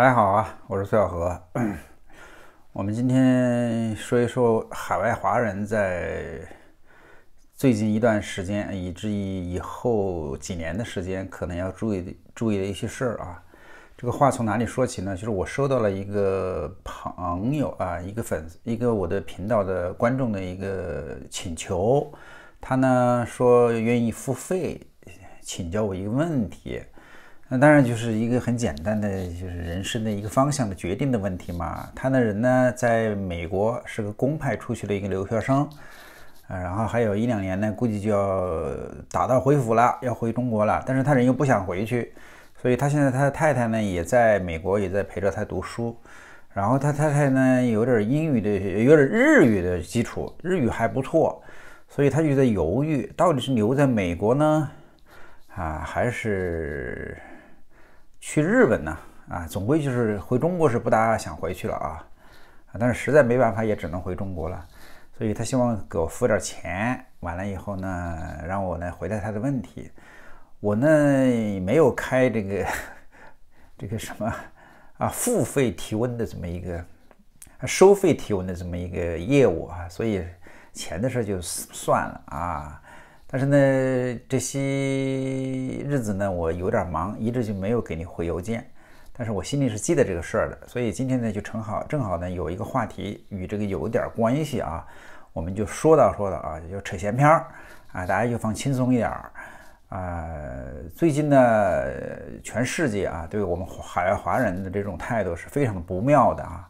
大家好啊，我是崔小何。我们今天说一说海外华人在最近一段时间，以至于以后几年的时间，可能要注意的注意的一些事儿啊。这个话从哪里说起呢？就是我收到了一个朋友啊，一个粉丝，一个我的频道的观众的一个请求，他呢说愿意付费，请教我一个问题。那当然就是一个很简单的，就是人生的一个方向的决定的问题嘛。他那人呢，在美国是个公派出去的一个留学生，呃，然后还有一两年呢，估计就要打道回府了，要回中国了。但是他人又不想回去，所以他现在他的太太呢，也在美国，也在陪着他读书。然后他太太呢，有点英语的，有点日语的基础，日语还不错，所以他就在犹豫，到底是留在美国呢，啊，还是？去日本呢，啊，总归就是回中国是不大想回去了啊，啊，但是实在没办法，也只能回中国了。所以他希望给我付点钱，完了以后呢，让我呢回答他的问题。我呢没有开这个 这个什么啊付费提问的这么一个收费提问的这么一个业务啊，所以钱的事就算了啊。但是呢，这些日子呢，我有点忙，一直就没有给你回邮件。但是我心里是记得这个事儿的，所以今天呢，就正好正好呢，有一个话题与这个有点关系啊，我们就说到说到啊，就扯闲篇儿啊，大家就放轻松一点儿啊。最近呢，全世界啊，对我们海外华人的这种态度是非常不妙的啊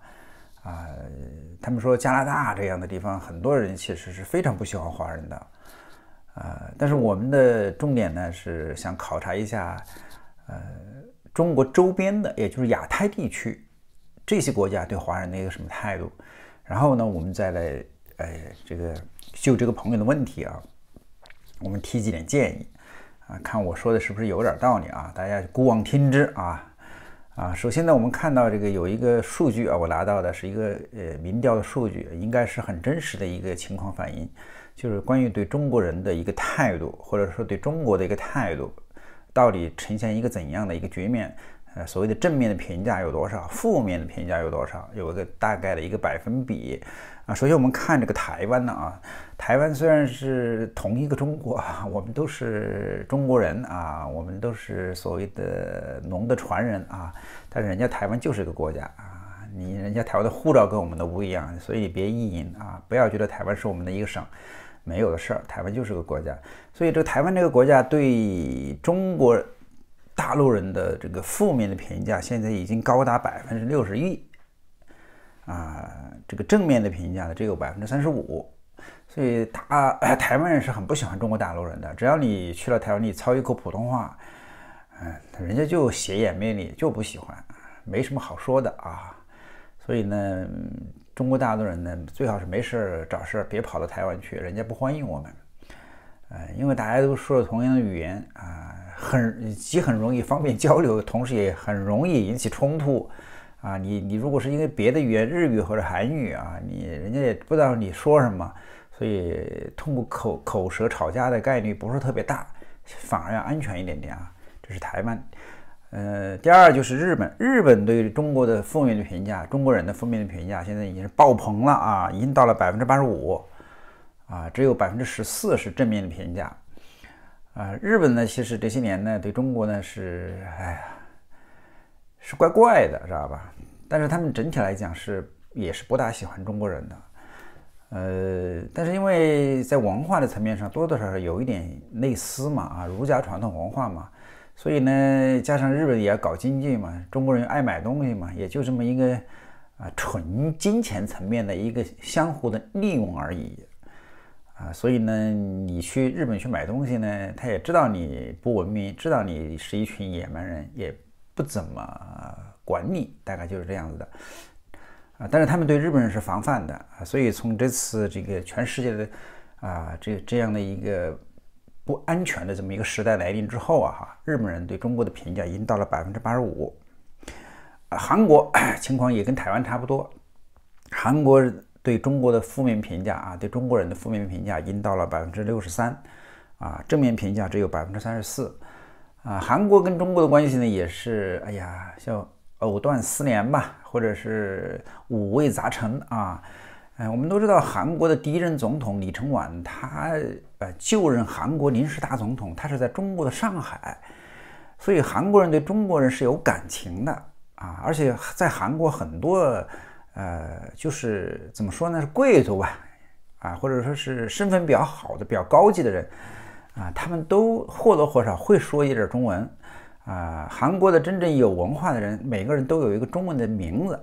啊，他们说加拿大这样的地方，很多人其实是非常不喜欢华人的。呃，但是我们的重点呢是想考察一下，呃，中国周边的，也就是亚太地区这些国家对华人的一个什么态度。然后呢，我们再来，呃，这个就这个朋友的问题啊，我们提几点建议啊，看我说的是不是有点道理啊？大家姑妄听之啊！啊，首先呢，我们看到这个有一个数据啊，我拿到的是一个呃民调的数据，应该是很真实的一个情况反映。就是关于对中国人的一个态度，或者说对中国的一个态度，到底呈现一个怎样的一个局面？呃，所谓的正面的评价有多少？负面的评价有多少？有一个大概的一个百分比啊。首先我们看这个台湾呢啊，台湾虽然是同一个中国，我们都是中国人啊，我们都是所谓的“龙”的传人啊，但是人家台湾就是一个国家啊，你人家台湾的护照跟我们的不一样，所以别意淫啊，不要觉得台湾是我们的一个省。没有的事儿，台湾就是个国家，所以这个台湾这个国家对中国大陆人的这个负面的评价现在已经高达百分之六十一，啊，这个正面的评价呢只有百分之三十五，所以台台湾人是很不喜欢中国大陆人的，只要你去了台湾，你操一口普通话，嗯，人家就斜眼面你，就不喜欢，没什么好说的啊，所以呢。中国大陆人呢，最好是没事儿找事，别跑到台湾去，人家不欢迎我们。呃，因为大家都说了同样的语言啊，很既很容易方便交流，同时也很容易引起冲突啊。你你如果是因为别的语言，日语或者韩语啊，你人家也不知道你说什么，所以通过口口舌吵架的概率不是特别大，反而要安全一点点啊。这是台湾。呃，第二就是日本，日本对中国的负面的评价，中国人的负面的评价，现在已经是爆棚了啊，已经到了百分之八十五，啊，只有百分之十四是正面的评价。啊，日本呢，其实这些年呢，对中国呢是，哎呀，是怪怪的，知道吧？但是他们整体来讲是，也是不大喜欢中国人的。呃，但是因为在文化的层面上，多多少少有一点类似嘛，啊，儒家传统文化嘛。所以呢，加上日本也要搞经济嘛，中国人爱买东西嘛，也就这么一个啊，纯金钱层面的一个相互的利用而已啊。所以呢，你去日本去买东西呢，他也知道你不文明，知道你是一群野蛮人，也不怎么管你，大概就是这样子的啊。但是他们对日本人是防范的啊。所以从这次这个全世界的啊，这这样的一个。不安全的这么一个时代来临之后啊，哈，日本人对中国的评价已经到了百分之八十五，啊，韩国 情况也跟台湾差不多，韩国对中国的负面评价啊，对中国人的负面评价已经到了百分之六十三，啊，正面评价只有百分之三十四，啊，韩国跟中国的关系呢，也是哎呀，像藕断丝连吧，或者是五味杂陈啊。哎，我们都知道韩国的第一任总统李承晚，他呃就任韩国临时大总统，他是在中国的上海，所以韩国人对中国人是有感情的啊！而且在韩国很多呃，就是怎么说呢，是贵族吧，啊，或者说是身份比较好的、比较高级的人啊，他们都或多或少会说一点中文啊。韩国的真正有文化的人，每个人都有一个中文的名字。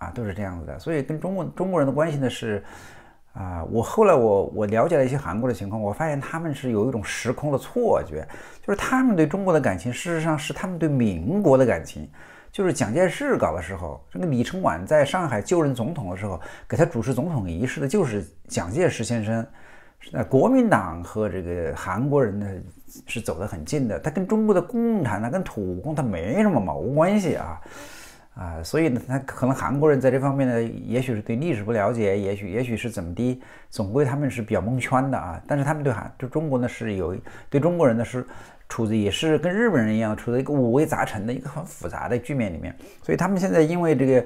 啊，都是这样子的，所以跟中国中国人的关系呢是，啊，我后来我我了解了一些韩国的情况，我发现他们是有一种时空的错觉，就是他们对中国的感情，事实上是他们对民国的感情，就是蒋介石搞的时候，这个李承晚在上海就任总统的时候，给他主持总统仪式的就是蒋介石先生，那国民党和这个韩国人呢是走得很近的，他跟中国的共产党、跟土共他没什么毛关系啊。啊，所以呢，他可能韩国人在这方面呢，也许是对历史不了解，也许也许是怎么的，总归他们是比较蒙圈的啊。但是他们对韩，对中国呢是有对中国人呢是处的，也是跟日本人一样处在一个五味杂陈的一个很复杂的局面里面。所以他们现在因为这个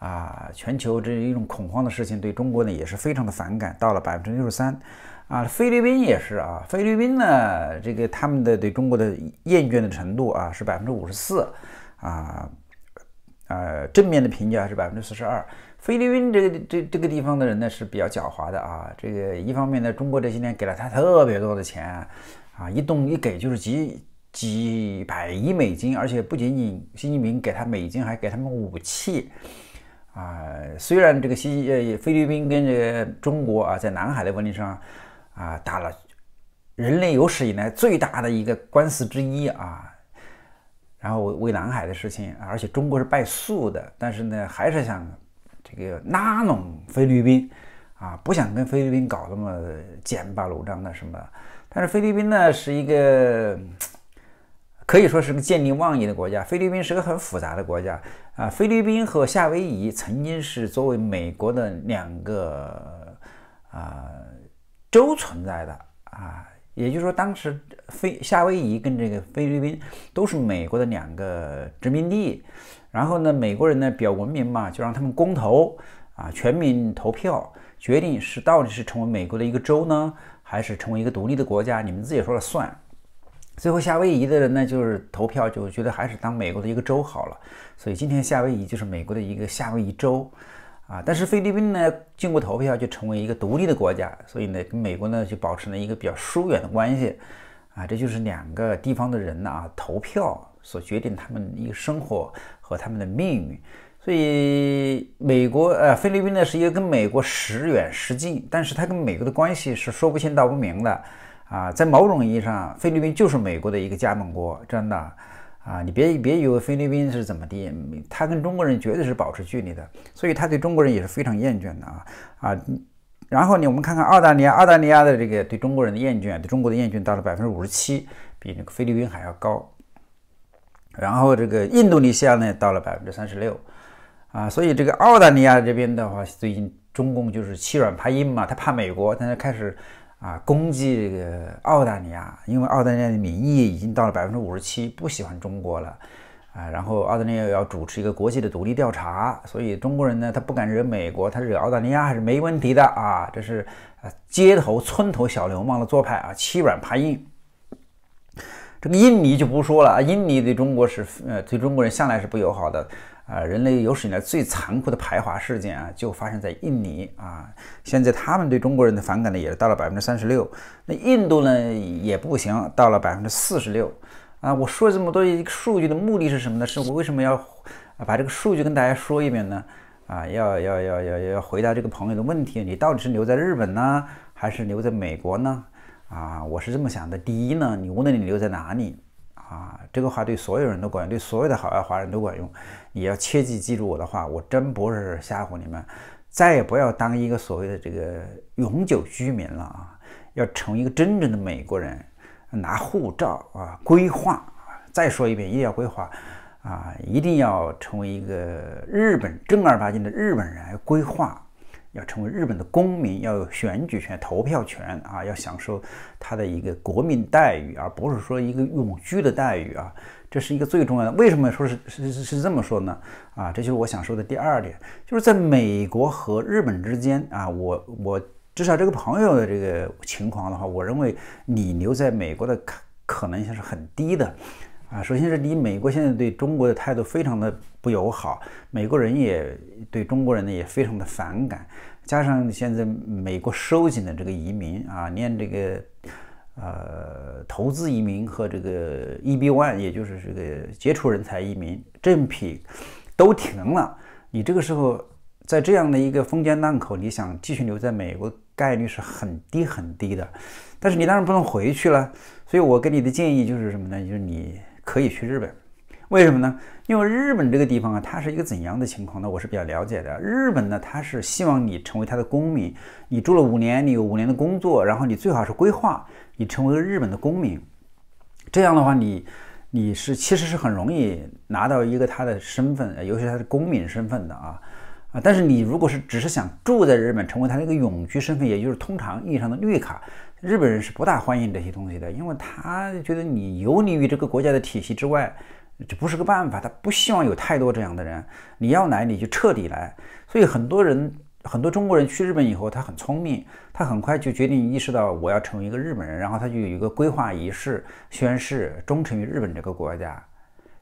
啊，全球这一种恐慌的事情，对中国呢也是非常的反感，到了百分之六十三啊。菲律宾也是啊，菲律宾呢这个他们的对中国的厌倦的程度啊是百分之五十四啊。呃，正面的评价是百分之四十二。菲律宾这个这这个地方的人呢是比较狡猾的啊。这个一方面呢，中国这些年给了他特别多的钱，啊，一动一给就是几几百亿美金，而且不仅仅习近平给他美金，还给他们武器。啊，虽然这个西呃菲律宾跟这个中国啊在南海的问题上啊打了人类有史以来最大的一个官司之一啊。然后为南海的事情，而且中国是败诉的，但是呢，还是想这个拉拢菲律宾，啊，不想跟菲律宾搞那么剑拔弩张的什么。但是菲律宾呢，是一个可以说是个见利忘义的国家。菲律宾是个很复杂的国家啊。菲律宾和夏威夷曾经是作为美国的两个啊州存在的啊。也就是说，当时非夏威夷跟这个菲律宾都是美国的两个殖民地，然后呢，美国人呢比较文明嘛，就让他们公投啊，全民投票决定是到底是成为美国的一个州呢，还是成为一个独立的国家，你们自己说了算。最后，夏威夷的人呢就是投票，就觉得还是当美国的一个州好了，所以今天夏威夷就是美国的一个夏威夷州。啊，但是菲律宾呢，经过投票就成为一个独立的国家，所以呢，跟美国呢就保持了一个比较疏远的关系。啊，这就是两个地方的人呢，啊，投票所决定他们一个生活和他们的命运。所以，美国呃，菲律宾呢是一个跟美国时远时近，但是它跟美国的关系是说不清道不明的。啊，在某种意义上，菲律宾就是美国的一个加盟国，真的。啊，你别别以为菲律宾是怎么的，他跟中国人绝对是保持距离的，所以他对中国人也是非常厌倦的啊啊！然后呢，我们看看澳大利亚，澳大利亚的这个对中国人的厌倦，对中国的厌倦到了百分之五十七，比那个菲律宾还要高。然后这个印度尼西亚呢，到了百分之三十六，啊，所以这个澳大利亚这边的话，最近中共就是欺软怕硬嘛，他怕美国，他开始。啊，攻击这个澳大利亚，因为澳大利亚的民意已经到了百分之五十七不喜欢中国了，啊，然后澳大利亚要主持一个国际的独立调查，所以中国人呢，他不敢惹美国，他惹澳大利亚还是没问题的啊，这是啊街头村头小流氓的做派啊，欺软怕硬。这个印尼就不说了啊，印尼对中国是呃对中国人向来是不友好的。啊，人类有史以来最残酷的排华事件啊，就发生在印尼啊。现在他们对中国人的反感呢，也是到了百分之三十六。那印度呢也不行，到了百分之四十六。啊，我说这么多数据的目的是什么呢？是我为什么要把这个数据跟大家说一遍呢？啊，要要要要要回答这个朋友的问题：你到底是留在日本呢，还是留在美国呢？啊，我是这么想的。第一呢，你无论你留在哪里。这个话对所有人都管用，对所有的好外华人都管用，也要切记记住我的话，我真不是吓唬你们，再也不要当一个所谓的这个永久居民了啊，要成为一个真正的美国人，拿护照啊，规划，再说一遍，一定要规划啊，一定要成为一个日本正儿八经的日本人，规划。要成为日本的公民，要有选举权、投票权啊，要享受他的一个国民待遇，而不是说一个永居的待遇啊，这是一个最重要的。为什么说是是是这么说呢？啊，这就是我想说的第二点，就是在美国和日本之间啊，我我至少这个朋友的这个情况的话，我认为你留在美国的可可能性是很低的。啊，首先是你美国现在对中国的态度非常的不友好，美国人也对中国人呢也非常的反感，加上现在美国收紧的这个移民啊，连这个呃投资移民和这个 e b one，也就是这个杰出人才移民正品都停了，你这个时候在这样的一个风尖浪口，你想继续留在美国概率是很低很低的，但是你当然不能回去了，所以我给你的建议就是什么呢？就是你。可以去日本，为什么呢？因为日本这个地方啊，它是一个怎样的情况呢？我是比较了解的。日本呢，它是希望你成为它的公民，你住了五年，你有五年的工作，然后你最好是规划你成为日本的公民。这样的话，你你是其实是很容易拿到一个他的身份，尤其他的公民身份的啊啊。但是你如果是只是想住在日本，成为他那个永居身份，也就是通常意义上的绿卡。日本人是不大欢迎这些东西的，因为他觉得你游离于这个国家的体系之外，这不是个办法。他不希望有太多这样的人。你要来，你就彻底来。所以很多人，很多中国人去日本以后，他很聪明，他很快就决定意识到我要成为一个日本人，然后他就有一个规划仪式，宣誓忠诚于日本这个国家，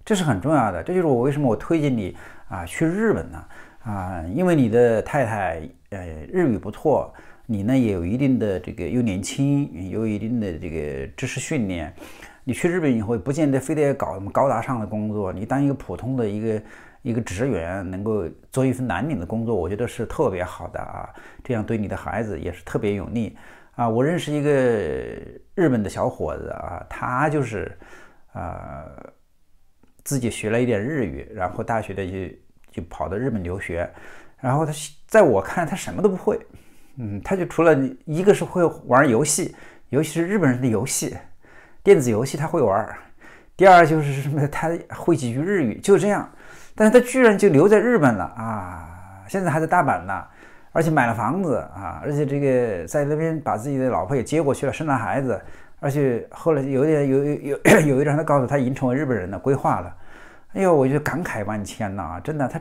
这是很重要的。这就是我为什么我推荐你啊去日本呢？啊，因为你的太太。呃，日语不错，你呢也有一定的这个，又年轻，有一定的这个知识训练。你去日本以后，不见得非得搞什么高大上的工作，你当一个普通的一个一个职员，能够做一份蓝领的工作，我觉得是特别好的啊。这样对你的孩子也是特别有利啊。我认识一个日本的小伙子啊，他就是，呃，自己学了一点日语，然后大学的就就跑到日本留学。然后他，在我看，他什么都不会。嗯，他就除了一个是会玩游戏，尤其是日本人的游戏，电子游戏他会玩。第二就是什么，他会几句日语，就这样。但是他居然就留在日本了啊！现在还在大阪呢，而且买了房子啊，而且这个在那边把自己的老婆也接过去了，生了孩子。而且后来有点有有有有一点，他告诉他已经成为日本人了，规划了。哎呦，我就感慨万千呐！真的他。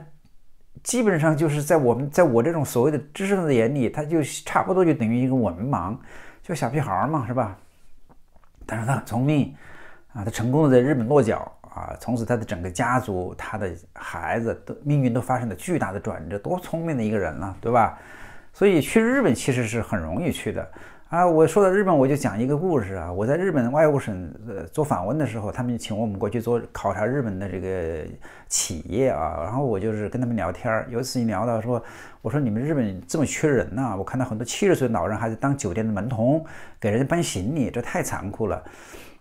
基本上就是在我们在我这种所谓的知识分子眼里，他就差不多就等于一个文盲，就小屁孩嘛，是吧？但是他很聪明啊，他成功的在日本落脚啊，从此他的整个家族、他的孩子都命运都发生了巨大的转折，多聪明的一个人啊，对吧？所以去日本其实是很容易去的。啊，我说到日本，我就讲一个故事啊。我在日本外务省呃做访问的时候，他们请我们过去做考察日本的这个企业啊。然后我就是跟他们聊天儿，有一次聊到说，我说你们日本这么缺人呐？我看到很多七十岁老人还在当酒店的门童，给人家搬行李，这太残酷了。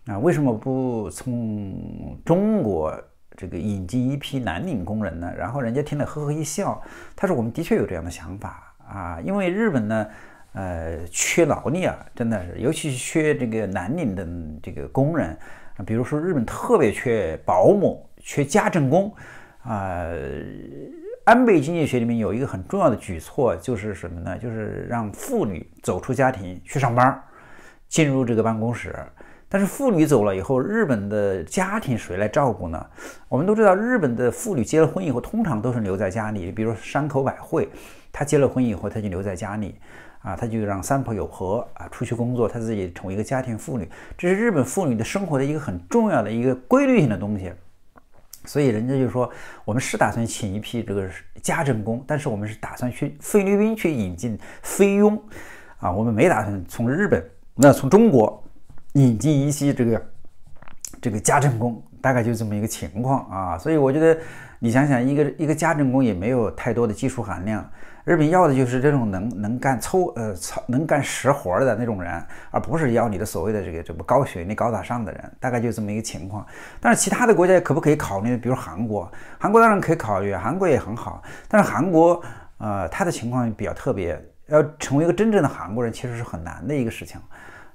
啊，为什么不从中国这个引进一批蓝领工人呢？然后人家听了呵呵一笑，他说我们的确有这样的想法啊，因为日本呢。呃，缺劳力啊，真的是，尤其是缺这个蓝领的这个工人。比如说，日本特别缺保姆，缺家政工。啊，安倍经济学里面有一个很重要的举措，就是什么呢？就是让妇女走出家庭去上班，进入这个办公室。但是妇女走了以后，日本的家庭谁来照顾呢？我们都知道，日本的妇女结了婚以后，通常都是留在家里。比如山口百惠，她结了婚以后，她就留在家里。啊，他就让三浦友和啊出去工作，他自己成为一个家庭妇女，这是日本妇女的生活的一个很重要的一个规律性的东西。所以人家就说，我们是打算请一批这个家政工，但是我们是打算去菲律宾去引进菲佣，啊，我们没打算从日本，那从中国引进一些这个这个家政工。大概就这么一个情况啊，所以我觉得你想想，一个一个家政工也没有太多的技术含量。日本要的就是这种能能干粗呃糙能干实活儿的那种人，而不是要你的所谓的这个这么高学历、高大上的人。大概就这么一个情况。但是其他的国家可不可以考虑？比如韩国，韩国当然可以考虑，韩国也很好。但是韩国呃，他的情况比较特别，要成为一个真正的韩国人，其实是很难的一个事情。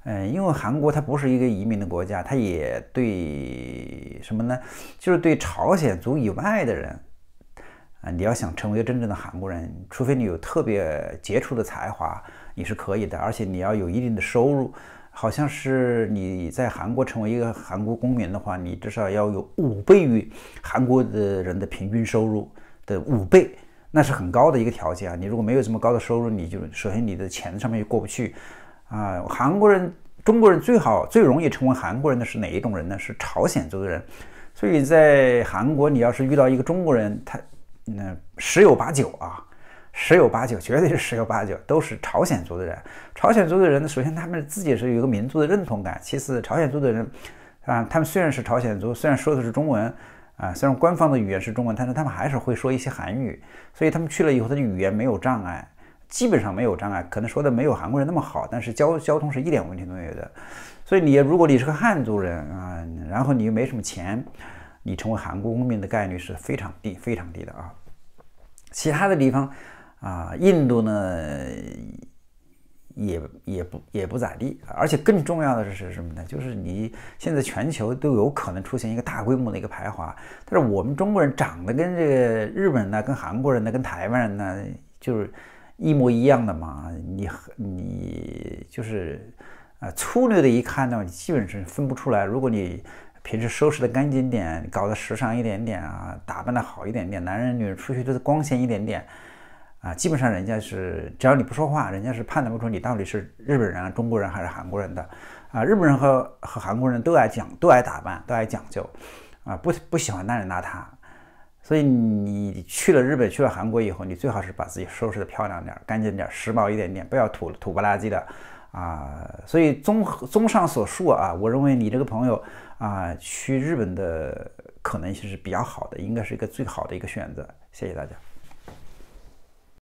嗯，因为韩国它不是一个移民的国家，它也对。什么呢？就是对朝鲜族以外的人，啊，你要想成为一个真正的韩国人，除非你有特别杰出的才华，你是可以的。而且你要有一定的收入，好像是你在韩国成为一个韩国公民的话，你至少要有五倍于韩国的人的平均收入的五倍，那是很高的一个条件啊。你如果没有这么高的收入，你就首先你的钱上面就过不去，啊，韩国人。中国人最好最容易成为韩国人的是哪一种人呢？是朝鲜族的人。所以在韩国，你要是遇到一个中国人，他，那十有八九啊，十有八九，绝对是十有八九，都是朝鲜族的人。朝鲜族的人呢，首先他们自己是有一个民族的认同感，其次朝鲜族的人啊，他们虽然是朝鲜族，虽然说的是中文啊，虽然官方的语言是中文，但是他们还是会说一些韩语，所以他们去了以后，他的语言没有障碍。基本上没有障碍，可能说的没有韩国人那么好，但是交交通是一点问题都没有的。所以你如果你是个汉族人啊，然后你又没什么钱，你成为韩国公民的概率是非常低、非常低的啊。其他的地方啊，印度呢也也不也不咋地，而且更重要的是是什么呢？就是你现在全球都有可能出现一个大规模的一个排华，但是我们中国人长得跟这个日本人呢、跟韩国人呢、跟台湾人呢，就是。一模一样的嘛，你你就是，呃，粗略的一看呢，你基本上分不出来。如果你平时收拾的干净点，搞得时尚一点点啊，打扮的好一点点，男人女人出去都是光鲜一点点，啊，基本上人家是，只要你不说话，人家是判断不出你到底是日本人啊、中国人还是韩国人的，啊，日本人和和韩国人都爱讲，都爱打扮，都爱讲究，啊，不不喜欢邋里邋遢。所以你去了日本、去了韩国以后，你最好是把自己收拾的漂亮点儿、干净点儿、时髦一点点，不要土土不拉几的啊。所以综综上所述啊，我认为你这个朋友啊，去日本的可能性是比较好的，应该是一个最好的一个选择。谢谢大家。